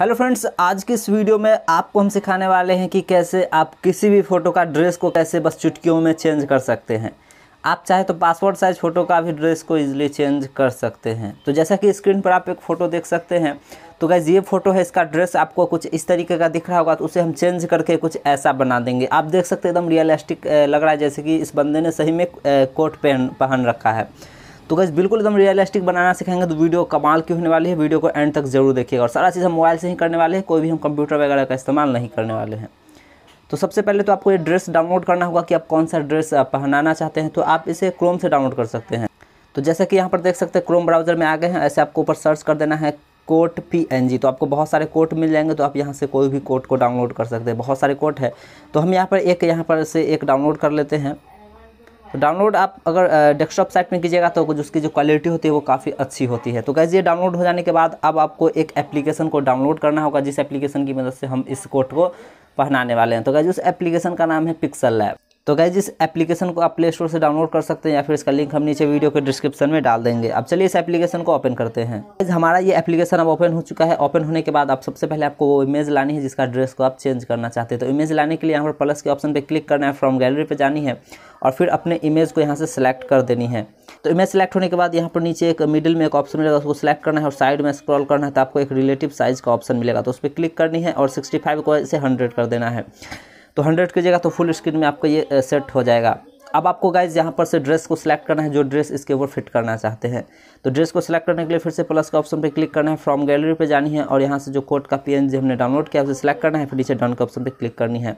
hello friends आज की इस वीडियो में आपको हम सिखाने वाले हैं कि कैसे आप किसी भी फ़ोटो का ड्रेस को कैसे बस चुटकियों में चेंज कर सकते हैं आप चाहे तो पासपोर्ट साइज़ फ़ोटो का भी ड्रेस को इजीली चेंज कर सकते हैं तो जैसा कि स्क्रीन पर आप एक फ़ोटो देख सकते हैं तो गैज़ ये फ़ोटो है इसका ड्रेस आपको कुछ इस तरीके का दिख रहा होगा तो उसे हम चेंज करके कुछ ऐसा बना देंगे आप देख सकते एकदम रियलिस्टिक लग रहा है जैसे कि इस बंदे ने सही में कोट पहन पहन रखा है तो गैस बिल्कुल एकदम रियलिस्टिक बनाना सिखाएंगे तो वीडियो कमाल की होने वाली है वीडियो को एंड तक जरूर देखिएगा और सारा चीज़ हम मोबाइल से ही करने वाले हैं कोई भी हम कंप्यूटर वगैरह का इस्तेमाल नहीं करने वाले हैं तो सबसे पहले तो आपको ये ड्रेस डाउनलोड करना होगा कि आप कौन सा ड्रेस पहनाना चाहते हैं तो आप इसे क्रोम से डाउनलोड कर सकते हैं तो जैसे कि यहाँ पर देख सकते हैं क्रोम ब्राउज़र में आ गए हैं ऐसे आपको ऊपर सर्च कर देना है कोट पी एन जी तो आपको बहुत सारे कोट मिल जाएंगे तो आप यहाँ से कोई भी कोट को डाउनलोड कर सकते हैं बहुत सारे कोट है तो हम यहाँ पर एक यहाँ पर से एक डाउनलोड कर लेते हैं तो डाउनलोड आप अगर डेस्कटॉप साइट में कीजिएगा तो उसकी जो क्वालिटी होती है वो काफ़ी अच्छी होती है तो कैसे ये डाउनलोड हो जाने के बाद अब आपको एक एप्लीकेशन को डाउनलोड करना होगा जिस एप्लीकेशन की मदद से हम इस कोड को पहनाने वाले हैं तो कैसे उस एप्लीकेशन का नाम है पिक्सल लैब तो गैज इस एप्लीकेशन को आप प्ले स्टोर से डाउनलोड कर सकते हैं या फिर इसका लिंक हम नीचे वीडियो के डिस्क्रिप्शन में डाल देंगे अब चलिए इस एप्लीकेशन को ओपन करते हैं गैज हमारा ये एप्लीकेशन अब ओपन हो चुका है ओपन होने के बाद आप सबसे पहले आपको वो इमेज लानी है जिसका ड्रेस को आप चेंज करना चाहते हैं तो इमेज लाने के लिए यहाँ पर प्लस के ऑप्शन पर क्लिक करना है फ्रॉम गैलरी पर जानी है और फिर अपने इमेज को यहाँ से सिलेक्ट कर देनी है तो इमेज सेलेक्ट होने के बाद यहाँ पर नीचे एक मिडिल में एक ऑप्शन मिलेगा उसको सेलेक्ट करना है और साइड में स्क्रॉल करना है तो आपको एक रिलेटिव साइज़ का ऑप्शन मिलेगा तो उस पर क्लिक करनी है और फाइव को इसे हंड्रेड कर देना है तो हंड्रेड कीजिएगा तो फुल स्क्रीन में आपका ये सेट हो जाएगा अब आपको गाइज यहाँ पर से ड्रेस को सिलेक्ट करना है जो ड्रेस इसके ऊपर फिट करना चाहते हैं तो ड्रेस को सिलेक्ट करने के लिए फिर से प्लस का ऑप्शन पे क्लिक करना है फ्रॉम गैलरी पे जानी है और यहाँ से जो कोट का पीएनजी हमने डाउनलोड किया उसे सिलेक्ट करना है फिर नीचे डाउन के ऑप्शन पे क्लिक करनी है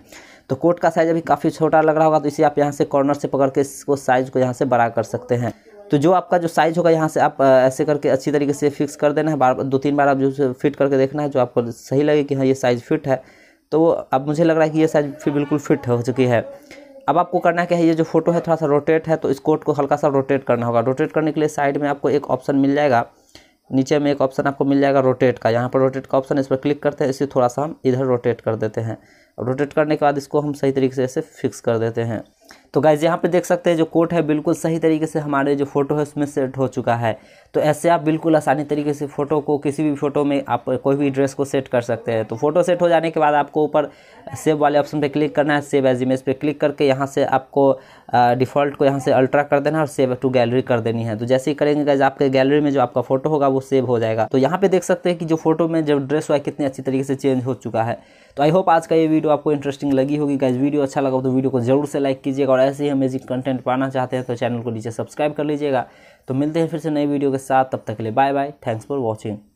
तो कोट का साइज़ अभी काफ़ी छोटा लग रहा होगा तो इसे आप यहाँ से कॉर्नर से पकड़ के इसको साइज़ को यहाँ से बड़ा कर सकते हैं तो जो आपका जो साइज़ होगा यहाँ से आप ऐसे करके अच्छी तरीके से फिक्स कर देना है बार दो तीन बार आप जो फिट करके देखना है जो आपको सही लगे कि हाँ ये साइज़ फिट है तो वो अब मुझे लग रहा है कि ये साइज फिर बिल्कुल फिट हो चुकी है अब आपको करना क्या है ये जो फोटो है थोड़ा सा रोटेट है तो इस कोट को हल्का सा रोटेट करना होगा रोटेट करने के लिए साइड में आपको एक ऑप्शन मिल जाएगा नीचे में एक ऑप्शन आपको मिल जाएगा रोटेट का यहाँ पर रोटेट का ऑप्शन इस पर क्लिक करते हैं इसे थोड़ा सा हम इधर रोटेट कर देते हैं रोटेट करने के बाद इसको हम सही तरीके से इसे फिक्स कर देते हैं तो गाइज यहाँ पे देख सकते हैं जो कोट है बिल्कुल सही तरीके से हमारे जो फोटो है उसमें सेट हो चुका है तो ऐसे आप बिल्कुल आसानी तरीके से फ़ोटो को किसी भी फोटो में आप कोई भी ड्रेस को सेट कर सकते हैं तो फोटो सेट हो जाने के बाद आपको ऊपर सेव वाले ऑप्शन पे क्लिक करना है सेव एज इमेज पे क्लिक करके यहाँ से आपको डिफ़ॉल्ट को यहाँ से अल्ट्रा कर देना है और सेव टू गैलरी कर देनी है तो जैसे ही करेंगे गाइज आपके गैलरी में जो आपका फोटो होगा वो सेव हो जाएगा तो यहाँ पर देख सकते हैं कि जो फोटो में जो ड्रेस हुआ है कितनी अच्छी तरीके से चेंज हो चुका है तो आई होप आज का ये वीडियो आपको इंटरेस्टिंग लगी होगी गाइज वीडियो अच्छा लगा तो वीडियो को जरूर से लाइक कीजिएगा और ऐसे ही अमेजिंग कंटेंट पाना चाहते हैं तो चैनल को नीचे सब्सक्राइब कर लीजिएगा तो मिलते हैं फिर से नई वीडियो के साथ तब तक के लिए bye bye thanks for watching